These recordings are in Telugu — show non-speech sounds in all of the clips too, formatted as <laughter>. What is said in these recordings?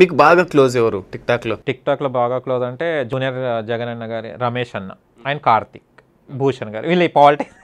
మీకు బాగా క్లోజ్ ఎవరు టిక్ టాక్ లో టిక్ టాక్ లో బాగా క్లోజ్ అంటే జూనియర్ జగన్ అన్న గారి రమేష్ అన్న ఆయన కార్తిక్ భూషణ్ గారు వీళ్ళు పాలిటిక్స్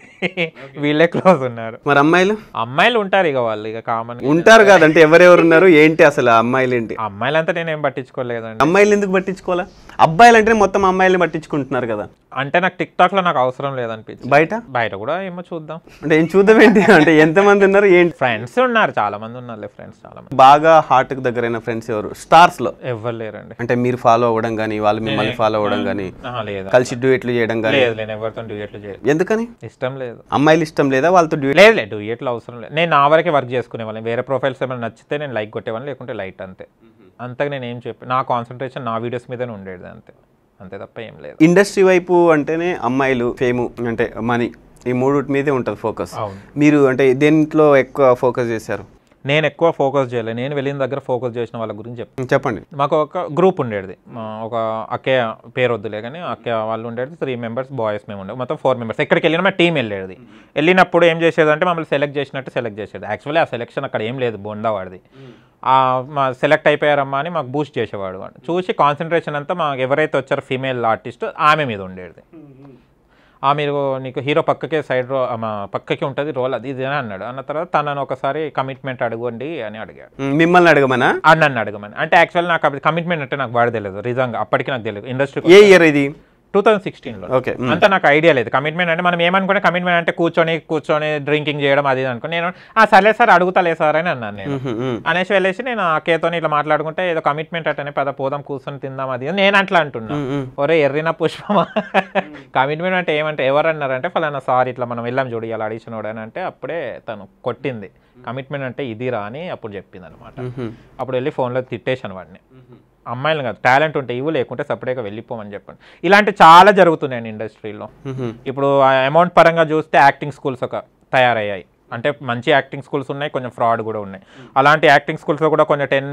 వీళ్ళే క్లోజ్ ఉన్నారు మరి అమ్మాయిలు అమ్మాయిలు ఉంటారు ఇక వాళ్ళు ఇక కామన్ ఉంటారు కాదంటే ఎవరెవరు ఉన్నారు ఏంటి అసలు అమ్మాయిలు ఏంటి అమ్మాయిలంతా నేనేం పట్టించుకోలేదండి అమ్మాయిలు ఎందుకు పట్టించుకోవాలా అబ్బాయిలు అంటే మొత్తం అమ్మాయిలు పట్టించుకుంటున్నారు కదా అంటే నాకు టిక్ టాక్ లో నాకు అవసరం లేదనిపించింది బయట బయట కూడా ఏమో చూద్దాం అంటే ఏం చూద్దాం ఏంటి అంటే ఎంత మంది ఉన్నారు ఏంటి ఫ్రెండ్స్ ఉన్నారు చాలా మంది ఉన్నారు ఫ్రెండ్స్ చాలా మంది బాగా హార్ట్ కి దగ్గరైన ఫ్రెండ్స్ ఎవరు స్టార్స్ లో ఎవరు లేరండి అంటే మీరు ఫాలో అవ్వడం కానీ వాళ్ళు మిమ్మల్ని ఫాలో అవ్వడం కానీ లేదు కలిసి డ్యూయట్లు చేయడం కానీ లేదు నేను ఎవరితో డ్యూయెట్లు చేయలేదు ఎందుకని ఇష్టం లేదు అమ్మాయిలు ఇష్టం లేదా వాళ్ళతో డ్యూయెట్ లేదు లేదు డ్యూయెట్లు అవసరం లేదు నేను నా వరకే వర్క్ చేసుకునే వాళ్ళని వేరే ప్రొఫైల్స్ ఏమైనా నచ్చితే నేను లైక్ కొట్టేవాళ్ళని లేకుంటే లైట్ అంతే అంతగా నేను ఏం చెప్పి నా కాన్సన్ట్రేషన్ నా వీడియోస్ మీదనే ఉండేది అంతే అంతే తప్ప ఏం లేదు ఇండస్ట్రీ వైపు అంటేనే అమ్మాయిలు ఫేము అంటే మనీ ఈ మూడు మీదే ఉంటుంది ఫోకస్ మీరు అంటే దేంట్లో ఎక్కువ ఫోకస్ చేశారు నేను ఎక్కువ ఫోకస్ చేయలేదు నేను వెళ్ళిన దగ్గర ఫోకస్ చేసిన వాళ్ళ గురించి చెప్పి చెప్పండి మాకు ఒక గ్రూప్ ఉండేది ఒక అక్కయ్య పేరు వద్దులే కానీ అక్కయ్య వాళ్ళు ఉండేది త్రీ మెంబర్స్ బాయ్స్ మేము ఉండేది మొత్తం ఫోర్ మెంబర్స్ ఎక్కడికి వెళ్ళినా మా టీం వెళ్ళేది వెళ్ళినప్పుడు ఏం చేసేది అంటే మమ్మల్ని సెలెక్ట్ చేసినట్టు సెలెక్ట్ చేసేది యాక్చువల్లీ ఆ సెలెక్షన్ అక్కడ ఏం లేదు బొండా వాడిది సెలెక్ట్ అయిపోయారమ్మా అని మాకు బూస్ట్ చేసేవాడు వాడు చూసి కాన్సన్ట్రేషన్ అంతా మాకు ఎవరైతే వచ్చారో ఫీమేల్ ఆర్టిస్ట్ ఆమె మీద ఉండేది ఆ మీరు నీకు హీరో పక్కకే సైడ్ రో పక్కకి ఉంటుంది రోల్ అది ఇది అన్నాడు అన్న తర్వాత తనను ఒకసారి కమిట్మెంట్ అడగండి అని అడిగాడు మిమ్మల్ని అడగమనా అన్నన్ను అడగమని అంటే యాక్చువల్ నాకు కమిట్మెంట్ అంటే నాకు వాడు తెలియదు నిజంగా అప్పటికి నాకు తెలియదు ఇండస్ట్రీ ఏ ఇయర్ ఇది టూ థౌసండ్ సిక్స్టీన్లో ఓకే అంత నాకు ఐడియా లేదు కమిట్మెంట్ అంటే మనం ఏమనుకునే కమిట్మెంట్ అంటే కూర్చొని కూర్చొని డ్రింకింగ్ చేయడం అది అనుకుని నేను ఆ సరే సార్ అడుగుతాలే సార్ అని అన్నాను నేను అనేసి వెళ్ళేసి నేను కేతో ఇట్లా మాట్లాడుకుంటే ఏదో కమిట్మెంట్ అట్టనే పద పోదాం కూర్చొని తిందాం అది నేను అట్లా అంటున్నా ఒరే ఎర్రిన పుష్పమా కమిట్మెంట్ అంటే ఏమంటే ఎవరు అన్నారంటే ఫలానా సార్ ఇట్లా మనం వెళ్ళాం చూడు ఇలా అడిగినోడు అని అంటే అప్పుడే తను కొట్టింది కమిట్మెంట్ అంటే ఇది రా అని అప్పుడు చెప్పింది అనమాట అప్పుడు వెళ్ళి ఫోన్లో తిట్టేశాను వాడిని అమ్మాయిలు కాదు టాలెంట్ ఉంటే ఇవ్వు లేకుంటే సపరేట్గా వెళ్ళిపోమని చెప్పండి ఇలాంటి చాలా అండి ఇండస్ట్రీలో ఇప్పుడు అమౌంట్ పరంగా చూస్తే యాక్టింగ్ స్కూల్స్ ఒక తయారయ్యాయి అంటే మంచి యాక్టింగ్ స్కూల్స్ ఉన్నాయి కొంచెం ఫ్రాడ్ కూడా ఉన్నాయి అలాంటి యాక్టింగ్ స్కూల్స్లో కూడా కొంచెం టెన్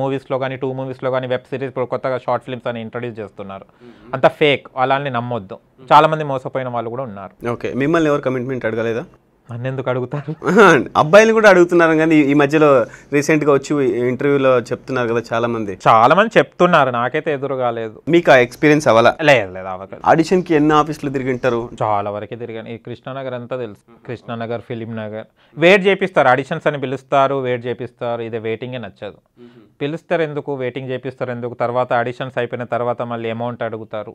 మూవీస్లో కానీ టూ మూవీస్లో కానీ వెబ్ సిరీస్ కొత్తగా షార్ట్ ఫిల్మ్స్ అని ఇంట్రడ్యూస్ చేస్తున్నారు అంత ఫేక్ అలాంటి నమ్మొద్దు చాలామంది మోసపోయిన వాళ్ళు కూడా ఉన్నారు ఓకే మిమ్మల్ని ఎవరు కమిట్మెంట్ అడగలేదా నన్ను ఎందుకు అడుగుతారు <laughs> అబ్బాయిలు కూడా అడుగుతున్నారు కానీ ఈ మధ్యలో రీసెంట్ గా వచ్చి ఇంటర్వ్యూలో చెప్తున్నారు కదా చాలా మంది చాలా మంది చెప్తున్నారు నాకైతే ఎదురు కాలేదు మీకు ఆ ఎక్స్పీరియన్స్ అవ్వాలా లేదు లేదు అవకాశం ఆడిషన్ కి ఎన్ని ఆఫీసులు తిరిగింటారు చాలా వరకు తిరిగాను ఈ కృష్ణానగర్ అంతా తెలుసు కృష్ణానగర్ ఫిలిం నగర్ వెయిట్ చేపిస్తారు ఆడిషన్స్ అని పిలుస్తారు వెయిట్ చేపిస్తారు వెయిటింగ్ ఏ నచ్చదు పిలుస్తారు ఎందుకు వెయిటింగ్ చేపిస్తారు ఎందుకు తర్వాత ఆడిషన్స్ అయిపోయిన తర్వాత మళ్ళీ అమౌంట్ అడుగుతారు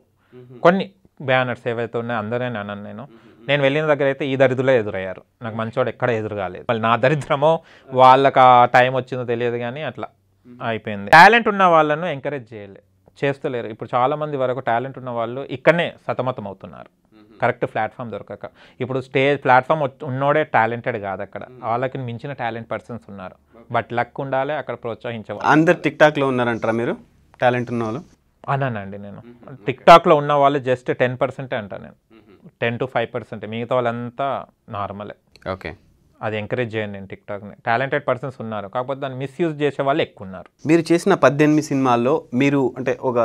కొన్ని బ్యానర్స్ ఏవైతే ఉన్నాయో అందరే అన్నాను నేను నేను వెళ్ళిన దగ్గర అయితే ఈ దరిద్రులే ఎదురయ్యారు నాకు మంచోడు ఎక్కడ ఎదురు కాలేదు మళ్ళీ నా దరిద్రమో వాళ్ళకి ఆ టైం వచ్చిందో తెలియదు కానీ అట్లా అయిపోయింది టాలెంట్ ఉన్న వాళ్ళను ఎంకరేజ్ చేయలే చేస్తలేరు ఇప్పుడు చాలామంది వరకు టాలెంట్ ఉన్న వాళ్ళు ఇక్కడనే సతమతం అవుతున్నారు కరెక్ట్ ప్లాట్ఫామ్ దొరకక ఇప్పుడు స్టేజ్ ప్లాట్ఫామ్ ఉన్నోడే టాలెంటెడ్ కాదు అక్కడ వాళ్ళకి మించిన టాలెంట్ పర్సన్స్ ఉన్నారు బట్ లక్ ఉండాలి అక్కడ ప్రోత్సహించవాలి అందరు టిక్ టాక్లో ఉన్నారంటారా మీరు టాలెంట్ ఉన్న వాళ్ళు అన్నానండి నేను టిక్ టాక్లో ఉన్న వాళ్ళు జస్ట్ టెన్ పర్సెంటే అంటాను నేను టెన్ టు ఫైవ్ పర్సెంట్ మిగతా వాళ్ళంతా నార్మలే ఓకే అది ఎంకరేజ్ చేయండి నేను టిక్టాక్ని టాలెంటెడ్ పర్సన్స్ ఉన్నారు కాకపోతే దాన్ని మిస్యూజ్ చేసే వాళ్ళు ఎక్కువ ఉన్నారు మీరు చేసిన పద్దెనిమిది సినిమాల్లో మీరు అంటే ఒక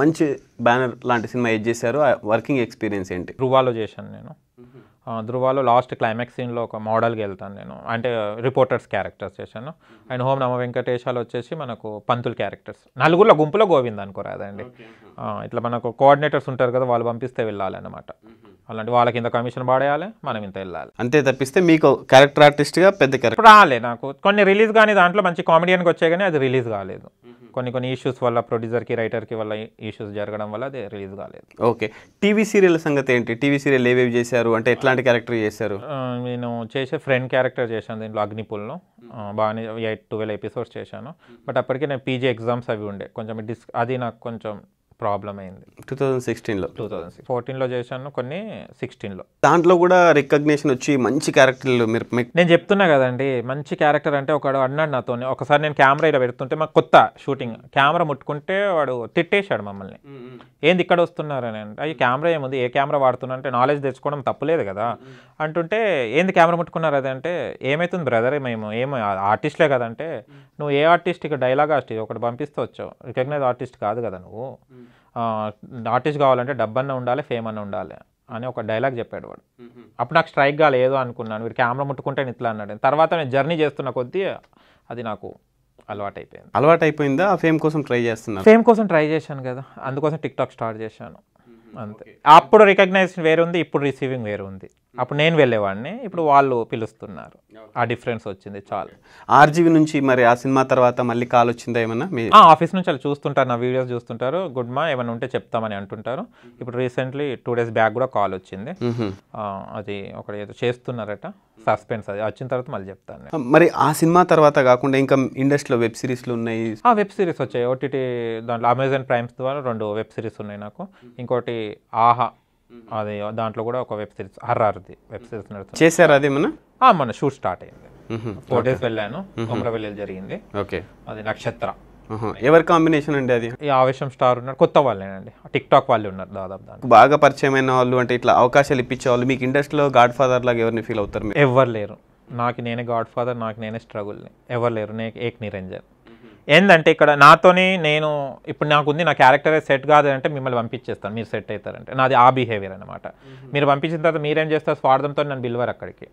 మంచి బ్యానర్ లాంటి సినిమా ఏది చేశారు వర్కింగ్ ఎక్స్పీరియన్స్ ఏంటి ధృవాలో చేశాను నేను ధృవాలో లాస్ట్ క్లైమాక్స్ సీన్లో ఒక మోడల్కి వెళ్తాను నేను అంటే రిపోర్టర్స్ క్యారెక్టర్స్ చేశాను అండ్ హోమ్ నమ వెంకటేశాలు వచ్చేసి మనకు పంతులు క్యారెక్టర్స్ నలుగురులో గుంపులో గోవింద్ అనుకోరాదండి ఇట్లా మనకు కోఆర్డినేటర్స్ ఉంటారు కదా వాళ్ళు పంపిస్తే వెళ్ళాలన్నమాట అలాంటి వాళ్ళకి ఇంత కమిషన్ పడేయాలి మనం ఇంత వెళ్ళాలి అంతే తప్పిస్తే మీకు క్యారెక్టర్ ఆర్టిస్ట్గా పెద్ద క్యారెక్టర్ రాలే నాకు కొన్ని రిలీజ్ కానీ దాంట్లో మంచి కామెడియన్కి వచ్చాయి కానీ అది రిలీజ్ కాలేదు కొన్ని కొన్ని ఇష్యూస్ వల్ల ప్రొడ్యూసర్కి రైటర్కి వల్ల ఇష్యూస్ జరగడం వల్ల అది రిలీజ్ కాలేదు ఓకే టీవీ సీరియల్ సంగతి ఏంటి టీవీ సీరియల్ ఏవేవి చేశారు అంటే ఎట్లాంటి క్యారెక్టర్ చేశారు నేను చేసే ఫ్రెండ్ క్యారెక్టర్ చేశాను దీంట్లో అగ్నిపుల్లో బాగానే ఎయిట్ ట్వెల్వ్ ఎపిసోడ్స్ చేశాను బట్ అప్పటికే నేను పీజీ ఎగ్జామ్స్ అవి ఉండే కొంచెం డిస్ అది నాకు కొంచెం ప్రాబ్లం అయింది టూ థౌజండ్ సిక్స్టీన్లో టూ థౌసండ్ సిక్స్ ఫోర్టీన్లో చేశాను కొన్ని సిక్స్టీన్లో దాంట్లో కూడా రికగ్నేషన్ వచ్చి మంచి క్యారెక్టర్లు మీరు నేను చెప్తున్నా కదండి మంచి క్యారెక్టర్ అంటే ఒకడు అన్నాడు నాతో ఒకసారి నేను కెమెరా ఇలా పెడుతుంటే మాకు కొత్త షూటింగ్ కెమెరా ముట్టుకుంటే వాడు తిట్టేశాడు మమ్మల్ని ఏంది ఇక్కడ వస్తున్నారు అని అంటే అయ్యి కెమెరా ఏముంది ఏ కెమెరా వాడుతున్నా అంటే నాలెడ్జ్ తెచ్చుకోవడం తప్పులేదు కదా అంటుంటే ఏంది కెమెరా ముట్టుకున్నారు అది అంటే ఏమైతుంది బ్రదర్ మేము ఏమో ఆర్టిస్ట్లే కదంటే నువ్వు ఏ ఆర్టిస్ట్ ఇక డైలాగ్ ఆర్టిస్ట్ ఒకటి పంపిస్తూ వచ్చావు రికగ్నైజ్ ఆర్టిస్ట్ కాదు కదా నువ్వు ఆర్టిస్ట్ కావాలంటే డబ్బన్న ఉండాలి ఫేమ్ అన్న ఉండాలి అని ఒక డైలాగ్ చెప్పాడు వాడు అప్పుడు నాకు స్ట్రైక్ కాలేదు అనుకున్నాను వీడు కెమెరా ముట్టుకుంటే ఇట్లా అన్నాడు తర్వాత నేను జర్నీ చేస్తున్న కొద్దీ అది నాకు అలవాటైపోయింది అలవాటైపోయిందా ఆ ఫేమ్ కోసం ట్రై చేస్తున్నాను ఫేమ్ కోసం ట్రై చేశాను కదా అందుకోసం టిక్ స్టార్ట్ చేశాను అంతే అప్పుడు రికగ్నైజేషన్ ఉంది ఇప్పుడు రిసీవింగ్ ఉంది అప్పుడు నేను వెళ్ళేవాడిని ఇప్పుడు వాళ్ళు పిలుస్తున్నారు ఆ డిఫరెన్స్ వచ్చింది చాలు ఆర్జీవి నుంచి మరి ఆ సినిమా తర్వాత మళ్ళీ కాల్ వచ్చిందా ఏమన్నా మీ ఆఫీస్ నుంచి అలా చూస్తుంటారు నా వీడియోస్ చూస్తుంటారు గుడ్ మా ఏమైనా ఉంటే చెప్తామని అంటుంటారు ఇప్పుడు రీసెంట్లీ టూ డేస్ బ్యాక్ కూడా కాల్ వచ్చింది అది ఒకటి ఏదో చేస్తున్నారట సస్పెన్స్ అది వచ్చిన తర్వాత మళ్ళీ చెప్తాను మరి ఆ సినిమా తర్వాత కాకుండా ఇంకా ఇండస్ట్రీలో వెబ్ సిరీస్లు ఉన్నాయి ఆ వెబ్ సిరీస్ వచ్చాయి ఓటీటీ దాంట్లో అమెజాన్ ప్రైమ్స్ ద్వారా రెండు వెబ్ సిరీస్ ఉన్నాయి నాకు ఇంకోటి ఆహా అది దాంట్లో కూడా ఒక వెబ్ సిరీస్ హర్రార్ది వెబ్ సిరీస్ నడుస్తుంది చేశారు అది మన మన షూట్ స్టార్ట్ అయింది ఫోర్ డేస్ వెళ్ళాను కొమరవెల్లి జరిగింది ఓకే అది నక్షత్ర ఎవరి కాంబినేషన్ అండి అది ఈ ఆవేశం స్టార్ ఉన్నారు కొత్త వాళ్ళేనండి టిక్ టాక్ వాళ్ళు ఉన్నారు దాదాపు బాగా పరిచయమైన వాళ్ళు అంటే ఇట్లా అవకాశాలు ఇప్పించే వాళ్ళు మీకు ఇండస్ట్రీలో గాడ్ ఫాదర్ లాగా ఎవరిని ఫీల్ అవుతారు ఎవరు లేరు నాకు నేనే గాడ్ ఫాదర్ నాకు నేనే స్ట్రగుల్ని ఎవరు లేరు నేను ఏక్ నిరంజన్ ఏంటంటే ఇక్కడ నాతోనే నేను ఇప్పుడు నాకు ఉంది నా క్యారెక్టర్ సెట్ కాదు అంటే మిమ్మల్ని పంపించేస్తాను మీరు సెట్ అవుతారంటే నాది ఆ బిహేవియర్ అనమాట మీరు పంపించిన తర్వాత మీరేం చేస్తారు స్వార్థంతో నన్ను పిలవరు అక్కడికి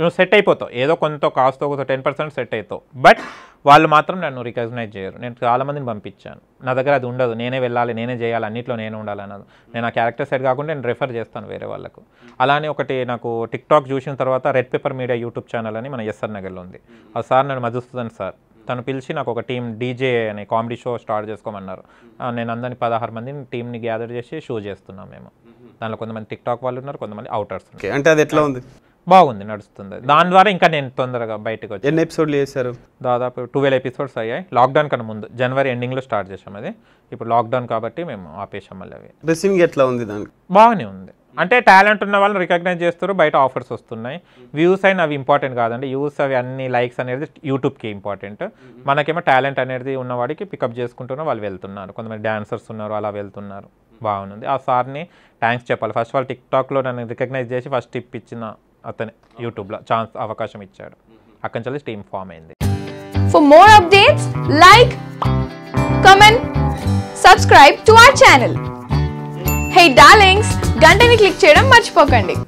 నువ్వు సెట్ అయిపోతావు ఏదో కొంత కాస్తో ఒక టెన్ పర్సెంట్ సెట్ అవుతావు బట్ వాళ్ళు మాత్రం నన్ను రికగ్నైజ్ చేయరు నేను చాలామందిని పంపించాను నా దగ్గర అది ఉండదు నేనే వెళ్ళాలి నేనే చేయాలి అన్నింటిలో నేను ఉండాలి అన్నది నేను ఆ క్యారెక్టర్ సెట్ కాకుండా నేను రెఫర్ చేస్తాను వేరే వాళ్ళకు అలానే ఒకటి నాకు టిక్టాక్ చూసిన తర్వాత red paper media YouTube channel అని మన ఎస్ఆర్ నగర్లో ఉంది ఆ సార్ నన్ను మధుస్తుందని సార్ తను పిలిచి నాకు ఒక టీం డీజే అనే కామెడీ షో స్టార్ట్ చేసుకోమన్నారు నేను అందరినీ పదహారు మంది టీంని గ్యాదర్ చేసి షో చేస్తున్నాం మేము దానిలో కొంతమంది టిక్ వాళ్ళు ఉన్నారు కొంతమంది అవుటర్స్ అంటే అది ఎట్లా ఉంది బాగుంది నడుస్తుంది దాని ద్వారా ఇంకా నేను తొందరగా బయటకు వచ్చి ఎన్ని ఎపిసోడ్లు చేశారు దాదాపు టువెల్ ఎపిసోడ్స్ అయ్యాయి లాక్డౌన్ కన్నా ముందు జనవరి ఎండింగ్లో స్టార్ట్ చేసాం అది ఇప్పుడు లాక్డౌన్ కాబట్టి మేము ఆపేసాం మళ్ళీ రిసీవింగ్ ఎట్లా ఉంది దానికి బాగానే ఉంది అంటే టాలెంట్ ఉన్న వాళ్ళని రికగ్నైజ్ చేస్తారు బయట ఆఫర్స్ వస్తున్నాయి వ్యూస్ అయినా అవి ఇంపార్టెంట్ కాదండి వ్యూస్ అవి అన్ని లైక్స్ అనేది యూట్యూబ్కి ఇంపార్టెంట్ మనకేమో టాలెంట్ అనేది ఉన్నవాడికి పికప్ చేసుకుంటున్నారు వాళ్ళు వెళ్తున్నారు కొంతమంది డాన్సర్స్ ఉన్నారు అలా వెళ్తున్నారు బాగుంది ఆ సార్ని థ్యాంక్స్ చెప్పాలి ఫస్ట్ ఆఫ్ ఆల్ టిక్ టాక్లో నన్ను రికగ్నైజ్ చేసి ఫస్ట్ టిప్ ఇచ్చిన అతనే యూట్యూబ్లో ఛాన్స్ అవకాశం ఇచ్చాడు అక్కడి నుంచి టీమ్ ఫామ్ అయింది for more updates like comment subscribe to our channel hey darlings గంటని క్లిక్ చేయడం మర్చిపోకండి